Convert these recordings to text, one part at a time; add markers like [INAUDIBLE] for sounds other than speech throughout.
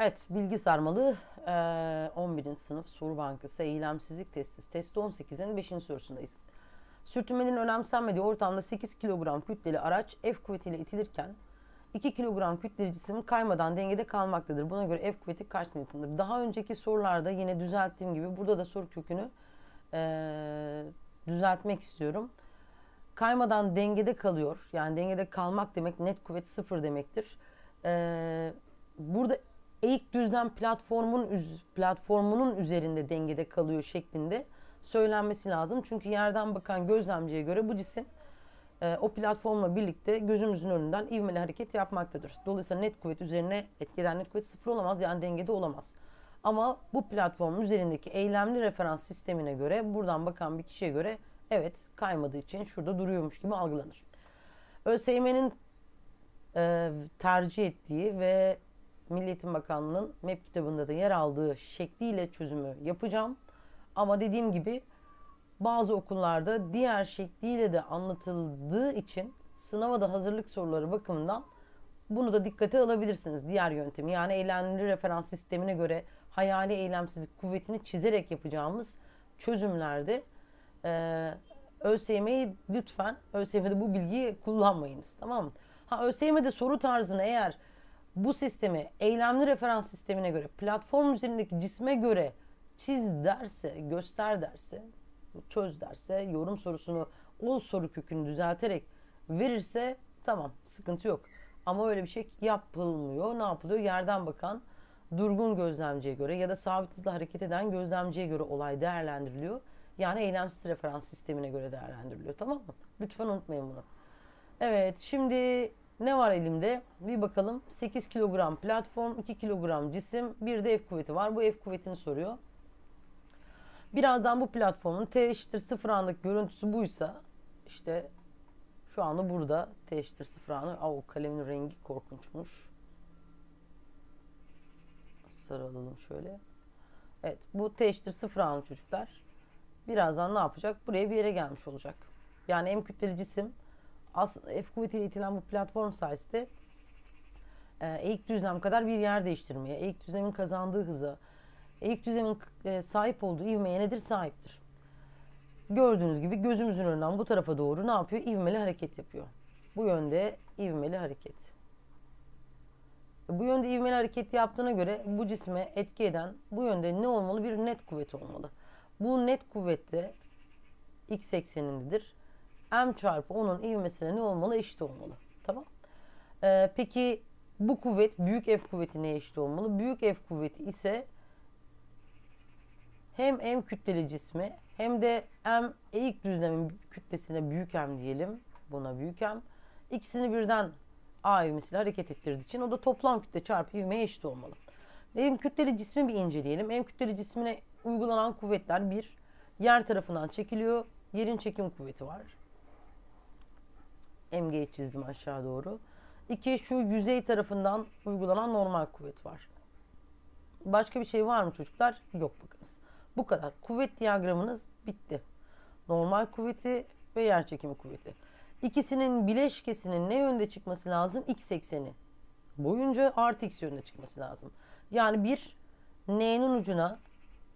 Evet, bilgi sarmalı 11. sınıf soru bankası eylemsizlik testi. Test 18'in 5. sorusundayiz. Sürtünmenin önemsenmediği ortamda 8 kilogram kütleli araç F kuvvetiyle itilirken 2 kilogram kütleli cisim kaymadan dengede kalmaktadır. Buna göre F kuvveti kaç Newton'dır? Daha önceki sorularda yine düzelttiğim gibi burada da soru kökünü e, düzeltmek istiyorum. Kaymadan dengede kalıyor. Yani dengede kalmak demek net kuvvet sıfır demektir. E, burada eğik düzlem platformun platformunun üzerinde dengede kalıyor şeklinde söylenmesi lazım. Çünkü yerden bakan gözlemciye göre bu cisim e, o platformla birlikte gözümüzün önünden ivmeli hareket yapmaktadır. Dolayısıyla net kuvvet üzerine etkiden net kuvvet sıfır olamaz yani dengede olamaz. Ama bu platformun üzerindeki eylemli referans sistemine göre buradan bakan bir kişiye göre evet kaymadığı için şurada duruyormuş gibi algılanır. ÖSYM'nin e, tercih ettiği ve Milli Eğitim Bakanlığı'nın MEP kitabında da yer aldığı şekliyle çözümü yapacağım. Ama dediğim gibi bazı okullarda diğer şekliyle de anlatıldığı için sınava da hazırlık soruları bakımından bunu da dikkate alabilirsiniz. Diğer yöntemi yani eylemli referans sistemine göre hayali eylemsizlik kuvvetini çizerek yapacağımız çözümlerde e, ÖSYM'yi lütfen ÖSYM'de bu bilgiyi kullanmayınız tamam mı? Ha ÖSYM'de soru tarzını eğer bu sistemi eylemli referans sistemine göre platform üzerindeki cisme göre çiz derse, göster derse, çöz derse, yorum sorusunu o soru kökünü düzelterek verirse tamam sıkıntı yok. Ama öyle bir şey yapılmıyor. Ne yapılıyor? Yerden bakan durgun gözlemciye göre ya da sabit hızla hareket eden gözlemciye göre olay değerlendiriliyor. Yani eylemsiz referans sistemine göre değerlendiriliyor. Tamam mı? Lütfen unutmayın bunu. Evet şimdi ne var elimde? Bir bakalım 8 kilogram platform, 2 kilogram cisim, bir de F kuvveti var. Bu F kuvvetini soruyor. Birazdan bu platformun T eşittir 0 anlık görüntüsü buysa işte şu anda burada T eşittir 0 anı. Aa, o kalemin rengi korkunçmuş. Sarılalım şöyle. Evet bu T eşittir 0 anı çocuklar. Birazdan ne yapacak? Buraya bir yere gelmiş olacak. Yani M kütleli cisim aslında F kuvvetiyle itilen bu platform sayesinde e, eğik düzlem kadar bir yer değiştirmeye, eğik düzlemin kazandığı hıza, eğik düzlemin e, sahip olduğu ivmeye nedir sahiptir. Gördüğünüz gibi gözümüzün önünden bu tarafa doğru ne yapıyor? İvmeli hareket yapıyor. Bu yönde ivmeli hareket. E, bu yönde ivmeli hareket yaptığına göre bu cisme etki eden bu yönde ne olmalı? Bir net kuvvet olmalı. Bu net kuvvet de x eksenindedir m çarpı onun ivmesine ne olmalı? Eşit olmalı. Tamam. Ee, peki bu kuvvet büyük F kuvveti neye eşit olmalı? Büyük F kuvveti ise hem M kütleli cismi hem de M eğik düzlemin kütlesine büyük M diyelim. Buna büyük M. İkisini birden A ivmesiyle hareket ettirdiği için o da toplam kütle çarpı ivmeye eşit olmalı. M kütleli cismi bir inceleyelim. M kütleli cismine uygulanan kuvvetler bir yer tarafından çekiliyor. Yerin çekim kuvveti var emgeyi çizdim aşağı doğru. İki şu yüzey tarafından uygulanan normal kuvvet var. Başka bir şey var mı çocuklar? Yok bakınız. Bu kadar. Kuvvet diyagramınız bitti. Normal kuvveti ve yer çekimi kuvveti. İkisinin bileşkesinin ne yönde çıkması lazım? X ekseni boyunca artı X yönde çıkması lazım. Yani bir N'nin ucuna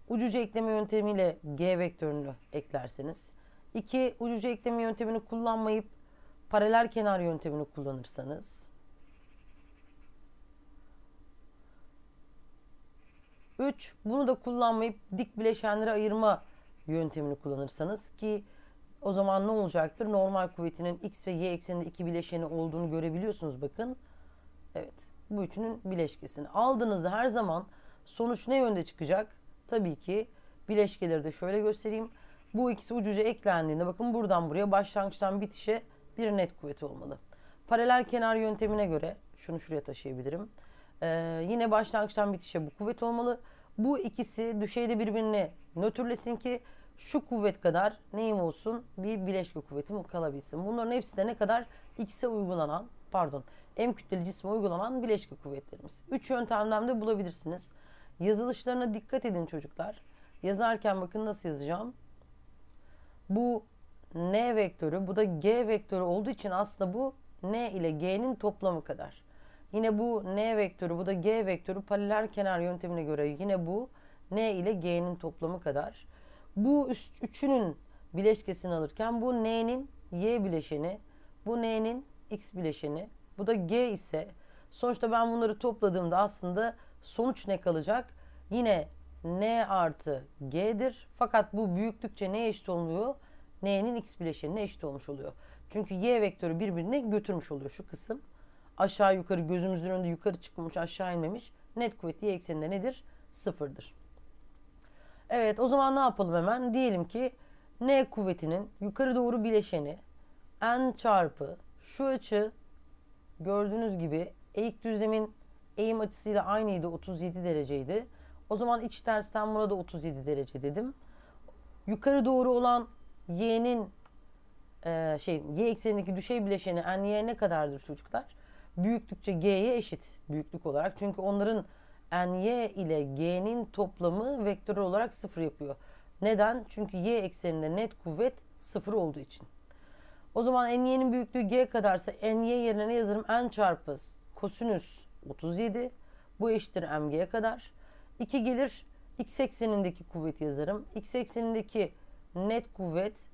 ucuca ekleme yöntemiyle G vektörünü eklerseniz. iki ucuca ekleme yöntemini kullanmayıp paralel kenar yöntemini kullanırsanız üç Bunu da kullanmayıp dik bileşenleri ayırma yöntemini kullanırsanız ki o zaman ne olacaktır? Normal kuvvetinin x ve y ekseninde iki bileşeni olduğunu görebiliyorsunuz bakın. Evet bu üçünün bileşkesini aldığınızda her zaman sonuç ne yönde çıkacak? Tabii ki bileşkeleri de şöyle göstereyim. Bu ikisi ucuca eklendiğinde bakın buradan buraya başlangıçtan bitişe bir net kuvveti olmalı. Paralel kenar yöntemine göre şunu şuraya taşıyabilirim. Ee, yine başlangıçtan bitişe bu kuvvet olmalı. Bu ikisi düşeyde birbirini nötrlesin ki şu kuvvet kadar neyim olsun bir bileşke kuvvetim kalabilsin. Bunların hepsi de ne kadar x'e uygulanan pardon m kütleli cisme uygulanan bileşke kuvvetlerimiz. Üç yöntemden de bulabilirsiniz. Yazılışlarına dikkat edin çocuklar. Yazarken bakın nasıl yazacağım. Bu n vektörü bu da g vektörü olduğu için aslında bu n ile g'nin toplamı kadar. Yine bu n vektörü bu da g vektörü paralel kenar yöntemine göre yine bu n ile g'nin toplamı kadar. Bu üst, üçünün bileşkesini alırken bu n'nin y bileşeni, bu n'nin x bileşeni, bu da g ise sonuçta ben bunları topladığımda aslında sonuç ne kalacak? Yine n artı g'dir. Fakat bu büyüklükçe ne eşit oluyor? n'nin x bileşenine eşit olmuş oluyor. Çünkü y vektörü birbirine götürmüş oluyor şu kısım. Aşağı yukarı gözümüzün önünde yukarı çıkmamış aşağı inmemiş. Net kuvvet y ekseninde nedir? Sıfırdır. Evet o zaman ne yapalım hemen? Diyelim ki n kuvvetinin yukarı doğru bileşeni n çarpı şu açı gördüğünüz gibi eğik düzlemin eğim açısıyla aynıydı 37 dereceydi. O zaman iç tersten burada 37 derece dedim. Yukarı doğru olan y'nin e, şey y eksenindeki düşey bileşeni n y ne kadardır çocuklar? Büyüklükçe g'ye eşit büyüklük olarak. Çünkü onların n y ile g'nin toplamı vektör olarak sıfır yapıyor. Neden? Çünkü y ekseninde net kuvvet sıfır olduğu için. O zaman n y'nin büyüklüğü g kadarsa n y yerine ne yazarım? n çarpı kosinüs 37 bu eşittir mg'ye kadar. 2 gelir x eksenindeki kuvvet yazarım. x eksenindeki net kuvvet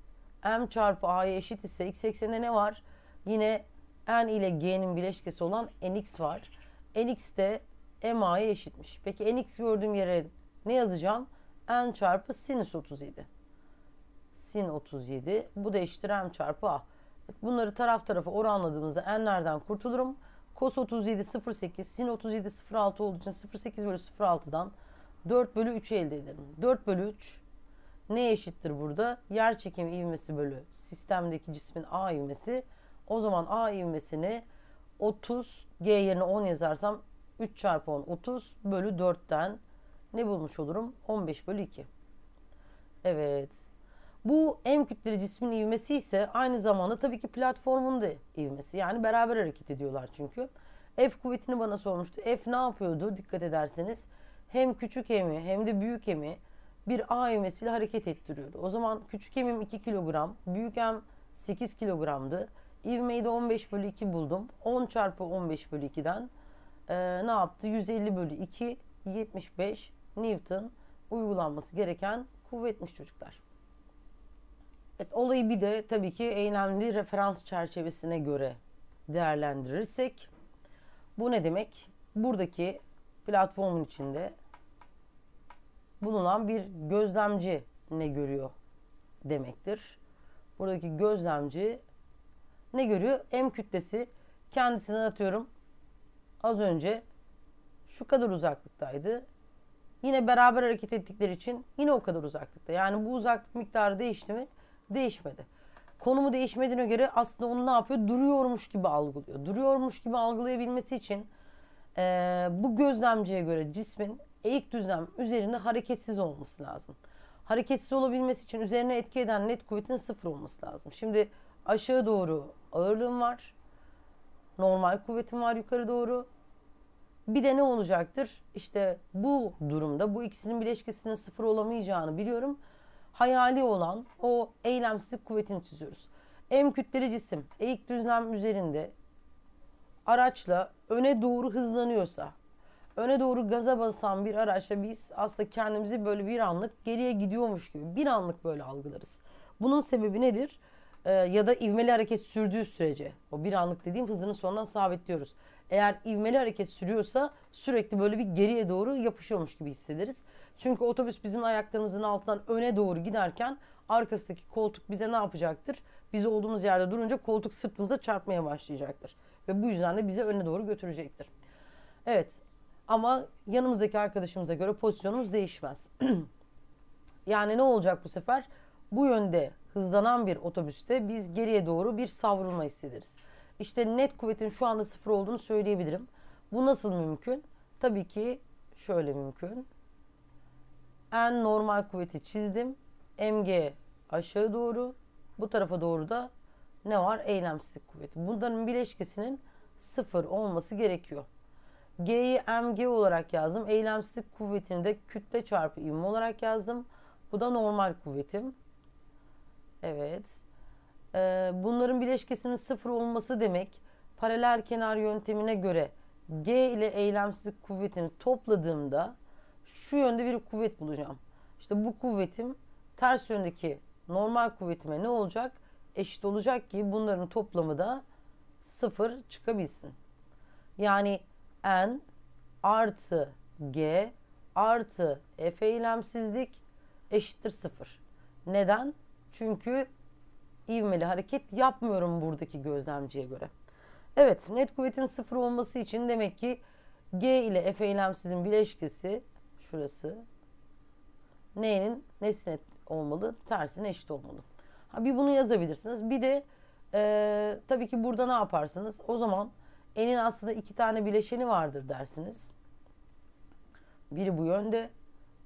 m çarpı a'ya eşit ise x ekseninde ne var? Yine n ile g'nin bileşkesi olan nx var. nx de ma'ya eşitmiş. Peki nx gördüğüm yere ne yazacağım? n çarpı sinüs 37. Sin 37. Bu da eşittir m çarpı a. Bunları taraf tarafa oranladığımızda n'lerden kurtulurum. Cos 37 08 sin 37 06 olduğu için 08 bölü 06'dan 4 bölü 3'ü elde ederim. 4 bölü 3 ne eşittir burada? Yer çekimi ivmesi bölü sistemdeki cismin A ivmesi. O zaman A ivmesini 30 G yerine 10 yazarsam 3 çarpı 10 30 bölü 4'ten ne bulmuş olurum? 15 bölü 2. Evet. Bu M kütleli cismin ivmesi ise aynı zamanda tabii ki platformun da ivmesi. Yani beraber hareket ediyorlar çünkü. F kuvvetini bana sormuştu. F ne yapıyordu? Dikkat ederseniz hem küçük mi hem de büyük mi bir A ivmesiyle hareket ettiriyordu. O zaman küçük emim 2 kilogram, büyük em 8 kilogramdı. İvmeyi de 15 bölü 2 buldum. 10 çarpı 15 bölü 2'den e, ne yaptı? 150 bölü 2, 75 Newton uygulanması gereken kuvvetmiş çocuklar. Evet, olayı bir de tabii ki eylemli referans çerçevesine göre değerlendirirsek bu ne demek? Buradaki platformun içinde bulunan bir gözlemci ne görüyor demektir. Buradaki gözlemci ne görüyor? M kütlesi kendisine atıyorum az önce şu kadar uzaklıktaydı. Yine beraber hareket ettikleri için yine o kadar uzaklıkta. Yani bu uzaklık miktarı değişti mi? Değişmedi. Konumu değişmediğine göre aslında onu ne yapıyor? Duruyormuş gibi algılıyor. Duruyormuş gibi algılayabilmesi için e, bu gözlemciye göre cismin eğik düzlem üzerinde hareketsiz olması lazım. Hareketsiz olabilmesi için üzerine etki eden net kuvvetin sıfır olması lazım. Şimdi aşağı doğru ağırlığım var. Normal kuvvetim var yukarı doğru. Bir de ne olacaktır? İşte bu durumda bu ikisinin bileşkesinin sıfır olamayacağını biliyorum. Hayali olan o eylemsizlik kuvvetini çiziyoruz. M kütleli cisim eğik düzlem üzerinde araçla öne doğru hızlanıyorsa öne doğru gaza basan bir araçla biz aslında kendimizi böyle bir anlık geriye gidiyormuş gibi bir anlık böyle algılarız. Bunun sebebi nedir? Ee, ya da ivmeli hareket sürdüğü sürece o bir anlık dediğim hızını sonradan sabitliyoruz. Eğer ivmeli hareket sürüyorsa sürekli böyle bir geriye doğru yapışıyormuş gibi hissederiz. Çünkü otobüs bizim ayaklarımızın altından öne doğru giderken arkasındaki koltuk bize ne yapacaktır? Biz olduğumuz yerde durunca koltuk sırtımıza çarpmaya başlayacaktır. Ve bu yüzden de bizi öne doğru götürecektir. Evet ama yanımızdaki arkadaşımıza göre pozisyonumuz değişmez. [CLEARS THROAT] yani ne olacak bu sefer? Bu yönde hızlanan bir otobüste biz geriye doğru bir savrulma hissederiz. İşte net kuvvetin şu anda sıfır olduğunu söyleyebilirim. Bu nasıl mümkün? Tabii ki şöyle mümkün. En normal kuvveti çizdim. MG aşağı doğru. Bu tarafa doğru da ne var? Eylemsizlik kuvveti. Bunların bileşkesinin sıfır olması gerekiyor. G'yi mg olarak yazdım. Eylemsizlik kuvvetini de kütle çarpı ivme olarak yazdım. Bu da normal kuvvetim. Evet. Ee, bunların bileşkesinin sıfır olması demek paralel kenar yöntemine göre G ile eylemsizlik kuvvetini topladığımda şu yönde bir kuvvet bulacağım. İşte bu kuvvetim ters yöndeki normal kuvvetime ne olacak? Eşit olacak ki bunların toplamı da sıfır çıkabilsin. Yani n artı g artı f eylemsizlik eşittir sıfır. Neden? Çünkü ivmeli hareket yapmıyorum buradaki gözlemciye göre. Evet net kuvvetin sıfır olması için demek ki G ile F eylemsizin bileşkesi şurası N'nin nesine net olmalı? Tersine eşit olmalı. Ha, bir bunu yazabilirsiniz. Bir de e, tabii ki burada ne yaparsınız? O zaman Enin aslında iki tane bileşeni vardır dersiniz. Biri bu yönde,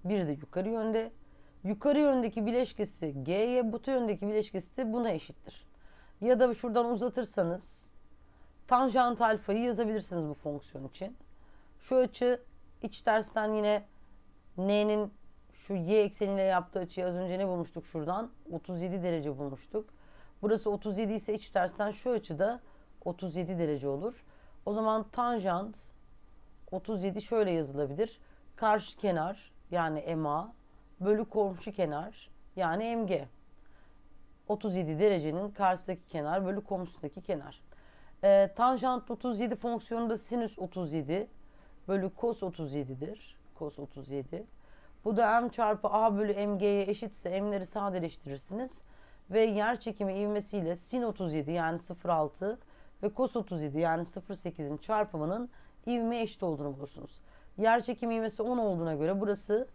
biri de yukarı yönde. Yukarı yöndeki bileşkesi G'ye, butu yöndeki bileşkesi de buna eşittir. Ya da şuradan uzatırsanız tanjant alfayı yazabilirsiniz bu fonksiyon için. Şu açı iç tersten yine n'nin şu y ekseniyle yaptığı açıyı az önce ne bulmuştuk şuradan? 37 derece bulmuştuk. Burası 37 ise iç tersten şu açıda 37 derece olur. O zaman tanjant 37 şöyle yazılabilir. Karşı kenar yani MA bölü komşu kenar yani MG. 37 derecenin karşısındaki kenar bölü komşusundaki kenar. E, ee, tanjant 37 fonksiyonu da sinüs 37 bölü kos 37'dir. Kos 37. Bu da m çarpı a bölü mg'ye eşitse m'leri sadeleştirirsiniz. Ve yer çekimi ivmesiyle sin 37 yani 0.6 ve kos 37 yani 0.8'in çarpımının ivme eşit olduğunu bulursunuz. Yer çekimi ivmesi 10 olduğuna göre burası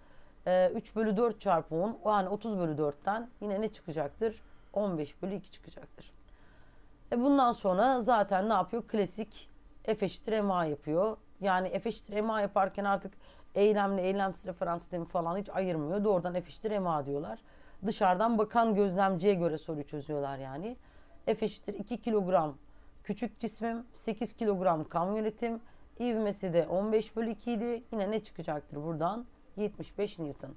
e, 3 bölü 4 çarpı 10 yani 30 bölü 4'ten yine ne çıkacaktır? 15 bölü 2 çıkacaktır. E bundan sonra zaten ne yapıyor? Klasik F eşittir MA yapıyor. Yani F eşittir MA yaparken artık eylemli, eylemsiz referans sistemi falan hiç ayırmıyor. Doğrudan F eşittir MA diyorlar. Dışarıdan bakan gözlemciye göre soru çözüyorlar yani. F eşittir 2 kilogram Küçük cismim 8 kilogram kan yönetim. İvmesi de 15 bölü 2 idi. Yine ne çıkacaktır buradan? 75 Newton.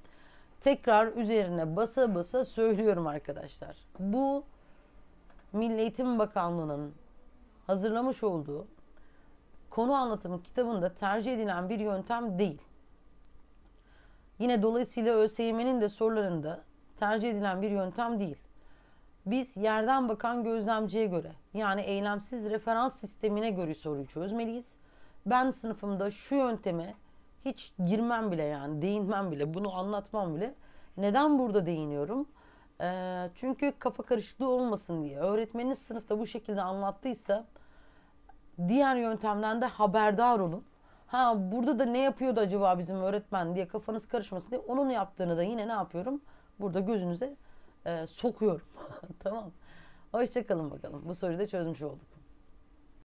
Tekrar üzerine basa basa söylüyorum arkadaşlar. Bu Milli Eğitim Bakanlığı'nın hazırlamış olduğu konu anlatımı kitabında tercih edilen bir yöntem değil. Yine dolayısıyla ÖSYM'nin de sorularında tercih edilen bir yöntem değil. Biz yerden bakan gözlemciye göre yani eylemsiz referans sistemine göre soruyu çözmeliyiz. Ben sınıfımda şu yönteme hiç girmem bile yani değinmem bile bunu anlatmam bile. Neden burada değiniyorum? Ee, çünkü kafa karışıklığı olmasın diye. Öğretmeniniz sınıfta bu şekilde anlattıysa diğer yöntemden de haberdar olun. Ha burada da ne yapıyordu acaba bizim öğretmen diye kafanız karışmasın diye onun yaptığını da yine ne yapıyorum? Burada gözünüze e, sokuyorum. [LAUGHS] tamam. Hoşçakalın bakalım. Bu soruyu da çözmüş olduk.